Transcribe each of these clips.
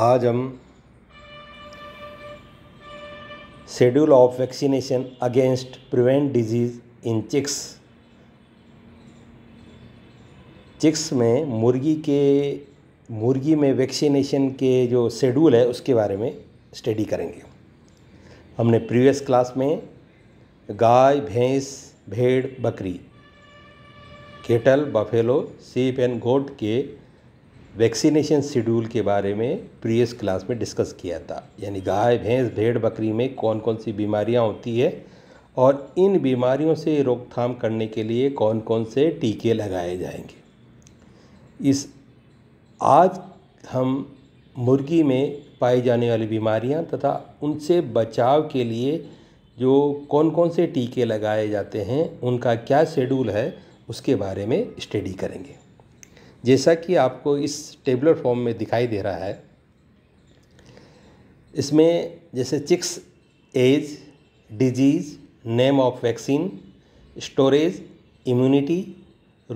आज हम schedule of vaccination against prevent disease in chicks chicks में मुर्गी के मुर्गी में वैक्सीनेशन के जो शेड्यूल है उसके बारे में स्टडी करेंगे हमने प्रीवियस क्लास में गाय भैंस भेड़ बकरी cattle buffalo sheep and goat के वैक्सीनेशन शेड्यूल के बारे में प्रीवियस क्लास में डिस्कस किया था यानी गाय भैंस भेड़ बकरी में कौन कौन सी बीमारियां होती है और इन बीमारियों से रोकथाम करने के लिए कौन कौन से टीके लगाए जाएंगे इस आज हम मुर्गी में पाई जाने वाली बीमारियां तथा उनसे बचाव के लिए जो कौन कौन से टीके लगाए जाते हैं उनका क्या शेड्यूल है उसके बारे में स्टडी करेंगे जैसा कि आपको इस टेबलर फॉर्म में दिखाई दे रहा है इसमें जैसे chicks age disease name of vaccine storage immunity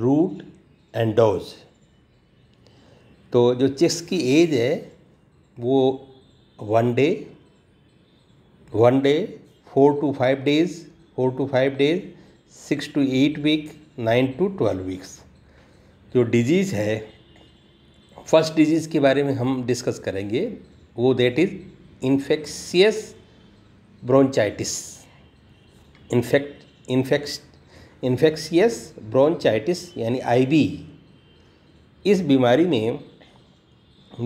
route and dose तो जो चिक्स की एज है वो one day one day four to five days four to five days six to eight week nine to twelve weeks जो disease है first disease के बारे में हम डिस्कस करेंगे वो that is infectious bronchitis infect infects infectious bronchitis यानी IB इस बीमारी में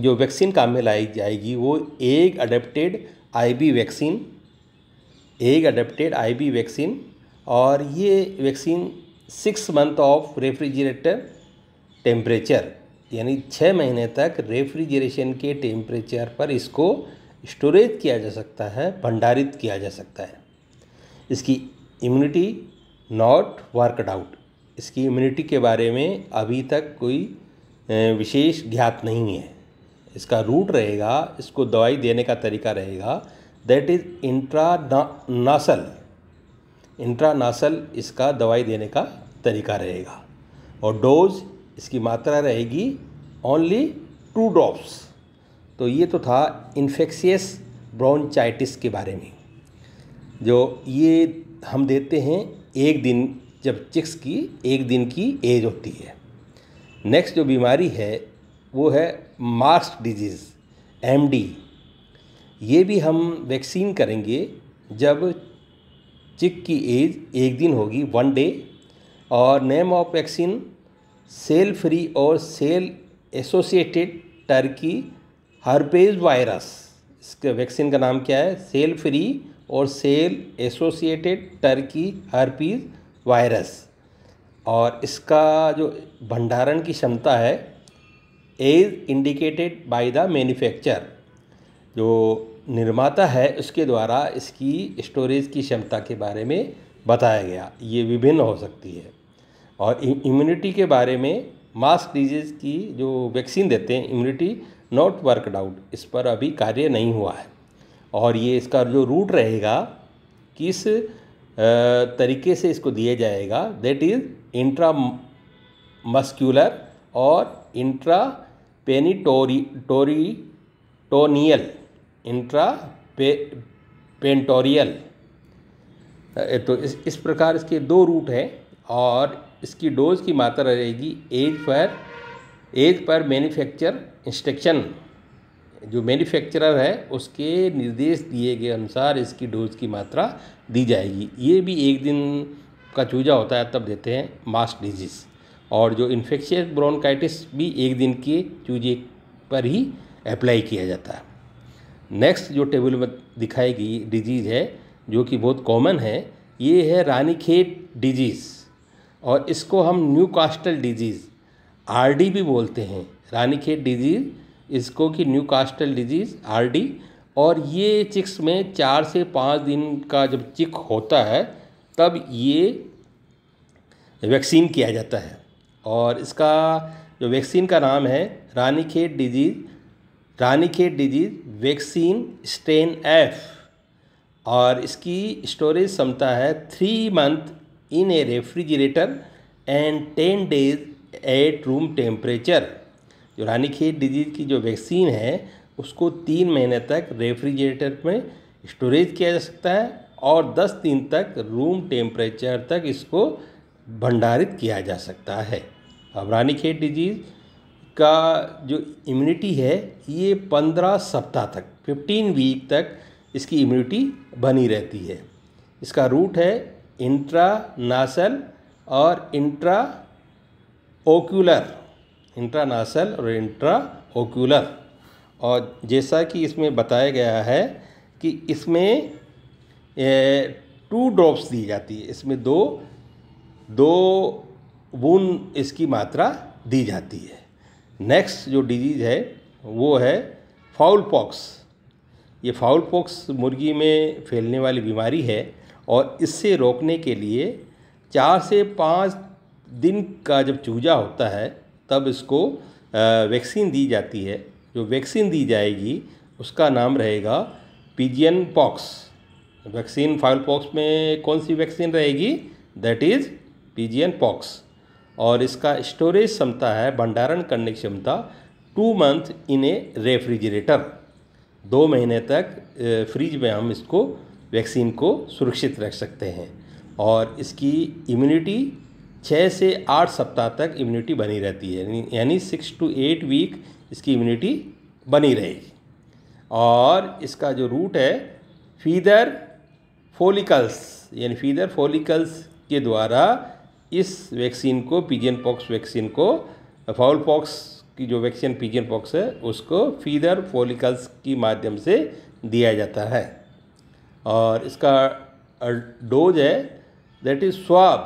जो वैक्सीन काम में लाई जाएगी वो egg adapted IB vaccine egg adapted IB vaccine और ये vaccine six month of refrigerator temperature यानी छः महीने तक रेफ्रिजरेशन के टेम्परेचर पर इसको स्टोरेज किया जा सकता है भंडारित किया जा सकता है इसकी इम्यूनिटी नॉट वर्कड आउट इसकी इम्यूनिटी के बारे में अभी तक कोई विशेष ज्ञात नहीं है इसका रूट रहेगा इसको दवाई देने का तरीका रहेगा that is intra nasal intranasal इसका दवाई देने का तरीका रहेगा और डोज इसकी मात्रा रहेगी ओनली टू ड्रॉप्स तो ये तो था इन्फेक्शियस ब्रॉन्चाइटिस के बारे में जो ये हम देते हैं एक दिन जब चिक्स की एक दिन की एज होती है नेक्स्ट जो बीमारी है वो है मार्क्स डिजीज़ एमडी ये भी हम वैक्सीन करेंगे जब चिक की एज एक दिन होगी वन डे और name of vaccine cell free और cell associated turkey herpes virus इसका वैक्सीन का नाम क्या है सेल फ्री और cell associated turkey herpes virus और इसका जो भंडारण की क्षमता है as indicated by the manufacture जो निर्माता है उसके द्वारा इसकी स्टोरेज की क्षमता के बारे में बताया गया ये विभिन्न हो सकती है और इम्यूनिटी के बारे में मास्क डिजीज़ की जो वैक्सीन देते हैं इम्यूनिटी नॉट वर्कड आउट इस पर अभी कार्य नहीं हुआ है और ये इसका जो रूट रहेगा किस तरीके से इसको दिया जाएगा दैट इज इंट्रा मस्क्यूलर और इंट्रा पेनीटोरी टोरी टोनियल इंट्रा पे, पेंटोरियल तो इस इस प्रकार इसके दो रूट हैं और इसकी डोज की मात्रा रहेगी as per as per manufacture instruction जो मैन्युफैक्चरर है उसके निर्देश दिए गए अनुसार इसकी डोज की मात्रा दी जाएगी ये भी एक दिन का चूजा होता है तब देते हैं मास्ट डिजीज़ और जो इन्फेक्शियस ब्रोनकाइटिस भी एक दिन के चूजे पर ही अप्लाई किया जाता है नेक्स्ट जो टेबल में दिखाई गई डिजीज़ है जो कि बहुत कॉमन है ये है रानीखेत डिजीज़ और इसको हम न्यू कास्टल डिजीज़ आर भी बोलते हैं रानीखेत डिजीज़ इसको कि न्यू कास्टल डिजीज़ आर और ये चिक्स में चार से पाँच दिन का जब चिक होता है तब ये वैक्सीन किया जाता है और इसका जो वैक्सीन का नाम है Ranikhet disease Ranikhet disease vaccine strain F और इसकी स्टोरेज क्षमता है three month in a refrigerator and ten days at room temperature जो रानी खेत डिजीज़ की जो वैक्सीन है उसको तीन महीने तक रेफ्रिजरेटर में स्टोरेज किया जा सकता है और दस दिन तक रूम टेम्परेचर तक इसको भंडारित किया जा सकता है अब खेत डिजीज़ का जो इम्यूनिटी है ये पंद्रह सप्ताह तक फिफ्टीन वीक तक इसकी इम्यूनिटी बनी रहती है इसका रूट है इंट्रा नासल और इंट्रा ओक्यूलर इंट्रा नासल और इंट्रा ओक्यूलर और जैसा कि इसमें बताया गया है कि इसमें टू ड्रॉप्स दी जाती है इसमें दो दो बूंद इसकी मात्रा दी जाती है नेक्स्ट जो डिजीज़ है वो है फाउल पॉक्स ये फाउल पॉक्स मुर्गी में फैलने वाली बीमारी है और इससे रोकने के लिए चार से पाँच दिन का जब चूजा होता है तब इसको वैक्सीन दी जाती है जो वैक्सीन दी जाएगी उसका नाम रहेगा pigeon pox vaccine fowl pox में कौन सी वैक्सीन रहेगी दैट इज़ पीजियन पॉक्स और इसका स्टोरेज क्षमता है भंडारण करने की क्षमता two month in a refrigerator दो महीने तक फ्रिज में हम इसको वैक्सीन को सुरक्षित रख सकते हैं और इसकी इम्यूनिटी छः से आठ सप्ताह तक इम्यूनिटी बनी रहती है यानी सिक्स टू एट वीक इसकी इम्यूनिटी बनी रहेगी और इसका जो रूट है फीदर फोलिकल्स यानी फीदर फोलिकल्स के द्वारा इस वैक्सीन को पीजियन पॉक्स वैक्सीन को फाउल पॉक्स की जो वैक्सीन पीजियन पॉक्स है उसको फीदर फोलिकल्स की माध्यम से दिया जाता है और इसका डोज है दैट इज स्वाब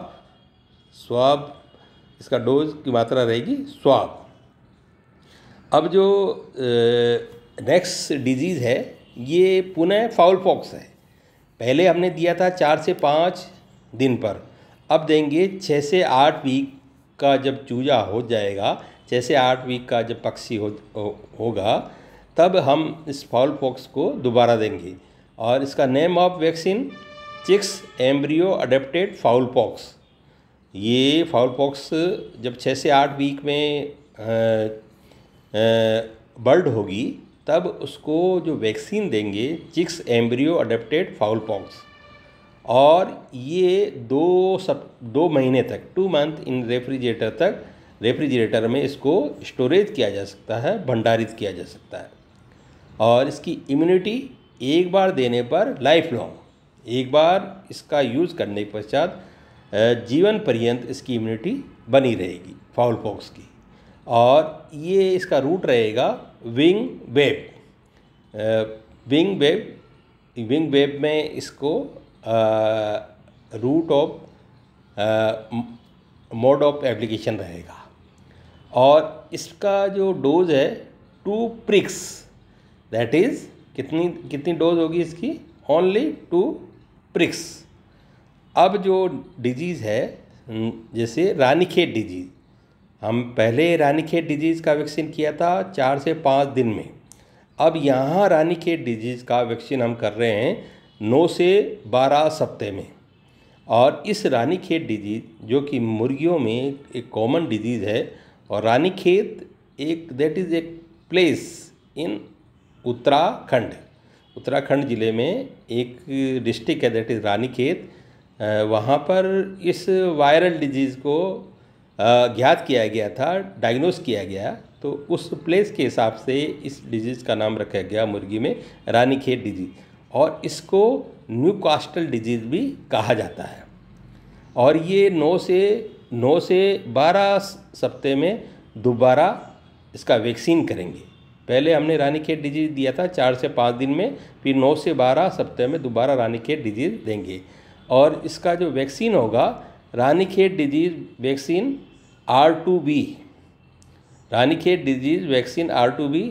स्वाब इसका डोज की मात्रा रहेगी स्वाब अब जो नेक्स्ट डिजीज़ है ये पुनः फाउल पॉक्स है पहले हमने दिया था चार से पाँच दिन पर अब देंगे छः से आठ वीक का जब चूजा हो जाएगा छः से आठ वीक का जब पक्षी हो होगा तब हम इस फाउल पॉक्स को दोबारा देंगे और इसका name of vaccine chicks embryo adapted fowl pox ये फाउल पॉक्स जब छः से आठ वीक में बर्ड होगी तब उसको जो वैक्सीन देंगे chicks embryo adapted fowl pox और ये दो सब दो महीने तक टू मंथ इन रेफ्रिजरेटर तक रेफ्रिजरेटर में इसको स्टोरेज किया जा सकता है भंडारित किया जा सकता है और इसकी इम्यूनिटी एक बार देने पर लाइफ लॉन्ग एक बार इसका यूज़ करने के पश्चात जीवन पर्यंत इसकी इम्यूनिटी बनी रहेगी फाउल पॉक्स की और ये इसका रूट रहेगा wing web wing web wing web में इसको route of mode of application रहेगा और इसका जो डोज है टू प्रिक्स दैट इज़ कितनी कितनी डोज होगी इसकी ओनली टू प्रिक्स अब जो डिजीज़ है जैसे रानीखेत डिजीज़ हम पहले रानीखेत डिजीज़ का वैक्सीन किया था चार से पाँच दिन में अब यहाँ रानीखेत डिजीज़ का वैक्सीन हम कर रहे हैं नौ से बारह सप्ताह में और इस रानीखेत डिजीज़ जो कि मुर्गियों में एक कॉमन डिजीज़ है और रानीखेत एक that is a place in Uttarakhand Uttarakhand ज़िले में एक डिस्ट्रिक्ट है दैट इज़ रानीखेत वहाँ पर इस वायरल डिजीज़ को ज्ञात किया गया था डायग्नोस किया गया तो उस प्लेस के हिसाब से इस डिजीज़ का नाम रखा गया मुर्गी में रानीखेत डिजीज़ और इसको न्यू कास्टल डिजीज़ भी कहा जाता है और ये नौ से नौ से बारह सप्ते में दोबारा इसका वैक्सीन करेंगे पहले हमने रानीखेत डिजीज दिया था चार से पाँच दिन में फिर नौ से बारह सप्ताह में दोबारा रानीखेत डिजीज देंगे और इसका जो वैक्सीन होगा Ranikhet disease vaccine R two B Ranikhet disease vaccine R two B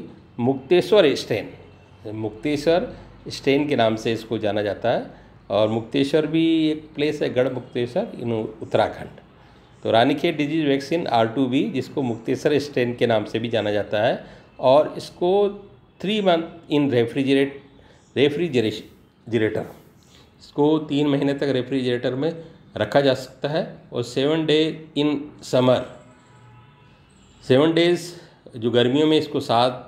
Mukteshwar strain Mukteshwar strain के नाम से इसको जाना जाता है और मुक्तेश्वर भी एक प्लेस है गढ़ मुक्तेश्वर इन उत्तराखंड तो Ranikhet disease vaccine R two B जिसको मुक्तेश्वर स्टेन के नाम से भी जाना जाता है और इसको three month in refrigerate refrigerator इसको तीन महीने तक रेफ्रिजरेटर में रखा जा सकता है और seven day in summer seven days जो गर्मियों में इसको सात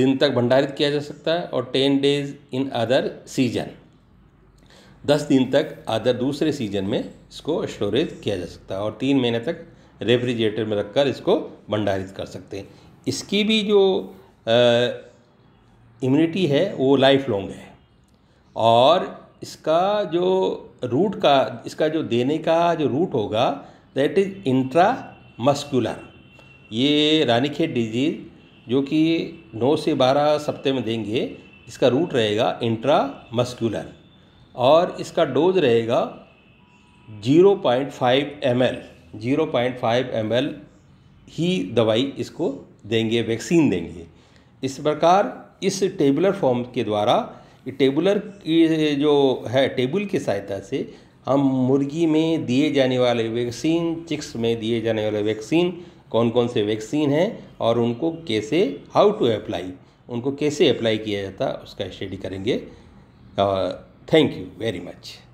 दिन तक भंडारित किया जा सकता है और ten days in other season दस दिन तक अदर दूसरे सीजन में इसको स्टोरेज किया जा सकता है और तीन महीने तक रेफ्रिजरेटर में रखकर इसको भंडारित कर सकते हैं इसकी भी जो इम्यूनिटी है वो लाइफ लॉन्ग है और इसका जो रूट का इसका जो देने का जो रूट होगा दैट इज इंट्रा मस्कुलर ये रानीखेत डिजीज जो कि 9 से 12 सप्ते में देंगे इसका रूट रहेगा इंट्रा मस्कुलर और इसका डोज रहेगा 0.5 एम एल 0.5 एम एल ही दवाई इसको देंगे वैक्सीन देंगे इस प्रकार इस टेबुलर फॉर्म के द्वारा टेबुलर की जो है टेबल की सहायता से हम मुर्गी में दिए जाने वाले वैक्सीन चिक्स में दिए जाने वाले वैक्सीन कौन कौन से वैक्सीन हैं और उनको कैसे हाउ टू अप्लाई उनको कैसे अप्लाई किया जाता उसका स्टडी करेंगे थैंक यू वेरी मच